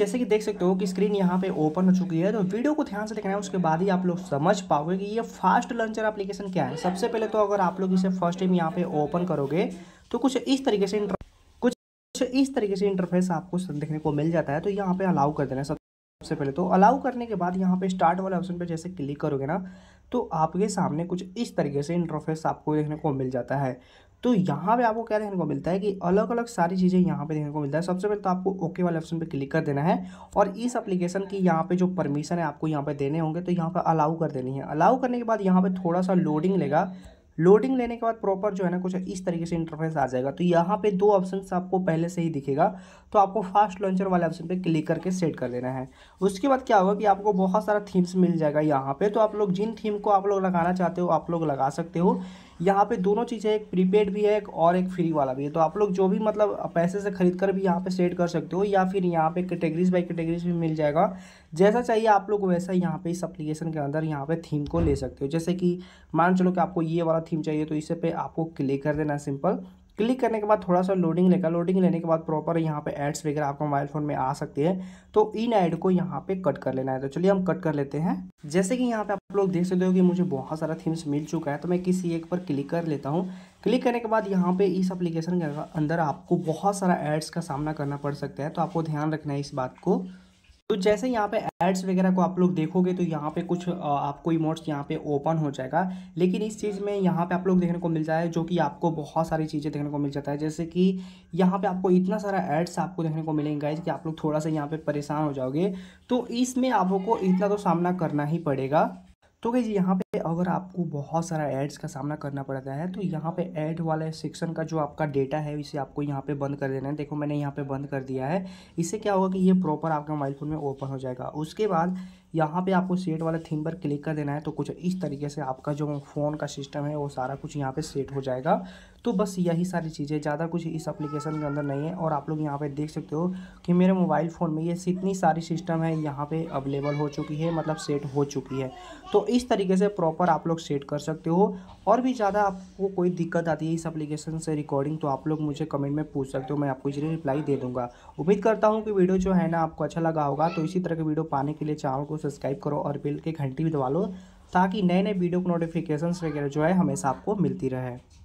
जैसे कि देख सकते हो कि स्क्रीन यहाँ पे ओपन हो चुकी है तो वीडियो को ध्यान से देखना है उसके बाद ही आप लोग समझ पाओगे कि ये फास्ट लॉन्चर एप्लीकेशन क्या है सबसे पहले तो अगर आप लोग इसे फर्स्ट टाइम यहाँ पे ओपन करोगे तो कुछ इस तरीके से कुछ इस तरीके से इंटरफेस आपको देखने को मिल जाता है तो यहाँ पे अलाउ कर देना सबसे पहले तो अलाउ करने के बाद यहाँ पे स्टार्ट वाले ऑप्शन पे जैसे क्लिक करोगे ना तो आपके सामने कुछ इस तरीके से इंटरफेस आपको देखने को मिल जाता है तो यहाँ पे आपको क्या देखने को मिलता है कि अलग अलग सारी चीज़ें यहाँ पे देखने को मिलता है सबसे पहले तो आपको ओके वाले ऑप्शन पे क्लिक कर देना है और इस एप्लीकेशन की यहाँ पे जो परमिशन है आपको यहाँ पे देने होंगे तो यहाँ पे अलाउ कर देनी है अलाउ करने के बाद यहाँ पे थोड़ा सा लोडिंग लेगा लोडिंग लेने के बाद प्रॉपर जो है ना कुछ इस तरीके से इंटरफेस आ जाएगा तो यहाँ पे दो ऑप्शन आपको पहले से ही दिखेगा तो आपको फास्ट लॉन्चर वाले ऑप्शन पे क्लिक करके सेट कर देना है उसके बाद क्या होगा कि आपको बहुत सारा थीम्स मिल जाएगा यहाँ पे तो आप लोग जिन थीम को आप लोग लगाना चाहते हो आप लोग लगा सकते हो यहाँ पे दोनों चीज़ें एक प्रीपेड भी है एक और एक फ्री वाला भी है तो आप लोग जो भी मतलब पैसे से खरीद कर भी यहाँ पे सेट कर सकते हो या फिर यहाँ पे कैटेगरीज बाई कैटेगरीज भी मिल जाएगा जैसा चाहिए आप लोग वैसा यहाँ पे इस अप्लीकेशन के अंदर यहाँ पे थीम को ले सकते हो जैसे कि मान चलो कि आपको ये वाला थीम चाहिए तो इसे पे आपको क्लिक कर देना सिंपल क्लिक करने के बाद थोड़ा सा लोडिंग लेगा लोडिंग लेने के बाद प्रॉपर यहाँ पे एड्स वगैरह आपको मोबाइल फ़ोन में आ सकती है तो इन ऐड को यहाँ पे कट कर लेना है तो चलिए हम कट कर लेते हैं जैसे कि यहाँ पे आप लोग देख सकते हो कि मुझे बहुत सारा थीम्स मिल चुका है तो मैं किसी एक पर क्लिक कर लेता हूँ क्लिक करने के बाद यहाँ पे इस एप्लीकेशन के अंदर आपको बहुत सारा एड्स का सामना करना पड़ सकता है तो आपको ध्यान रखना है इस बात को तो जैसे यहाँ पे एड्स वगैरह को आप लोग देखोगे तो यहाँ पे कुछ आपको इमोट्स यहाँ पे ओपन हो जाएगा लेकिन इस चीज़ में यहाँ पे आप लोग देखने को मिल जाए जो कि आपको बहुत सारी चीज़ें देखने को मिल जाता है जैसे कि यहाँ पे आपको इतना सारा एड्स आपको देखने को मिलेंगे गाइज कि आप लोग थोड़ा सा यहाँ पर परेशान हो जाओगे तो इसमें आपको इतना तो सामना करना ही पड़ेगा तो गई यहाँ पे अगर आपको बहुत सारा एड्स का सामना करना पड़ता है तो यहाँ पे ऐड वाले सेक्शन का जो आपका डेटा है इसे आपको यहाँ पे बंद कर देना है देखो मैंने यहाँ पे बंद कर दिया है इससे क्या होगा कि ये प्रॉपर आपके मोबाइल फ़ोन में ओपन हो जाएगा उसके बाद यहाँ पे आपको सेट वाले थीम पर क्लिक कर देना है तो कुछ इस तरीके से आपका जो फ़ोन का सिस्टम है वो सारा कुछ यहाँ पर सेट हो जाएगा तो बस यही सारी चीज़ें ज़्यादा कुछ इस एप्लीकेशन के अंदर नहीं है और आप लोग यहाँ पर देख सकते हो कि मेरे मोबाइल फ़ोन में ये इतनी सारी सिस्टम है यहाँ पर अवेलेबल हो चुकी है मतलब सेट हो चुकी है तो इस तरीके से प्रॉपर आप लोग सेट कर सकते हो और भी ज़्यादा आपको कोई दिक्कत आती है इस अप्लीकेशन से रिकॉर्डिंग तो आप लोग मुझे कमेंट में पूछ सकते हो मैं आपको इसलिए रिप्लाई दे दूँगा उम्मीद करता हूँ कि वीडियो जो है ना आपको अच्छा लगा होगा तो इसी तरह के वीडियो पाने के लिए चैनल को सब्सक्राइब करो और बिल के घंटी भी दबा लो ताकि नए नए वीडियो को नोटिफिकेशन वगैरह जो है हमेशा आपको मिलती रहे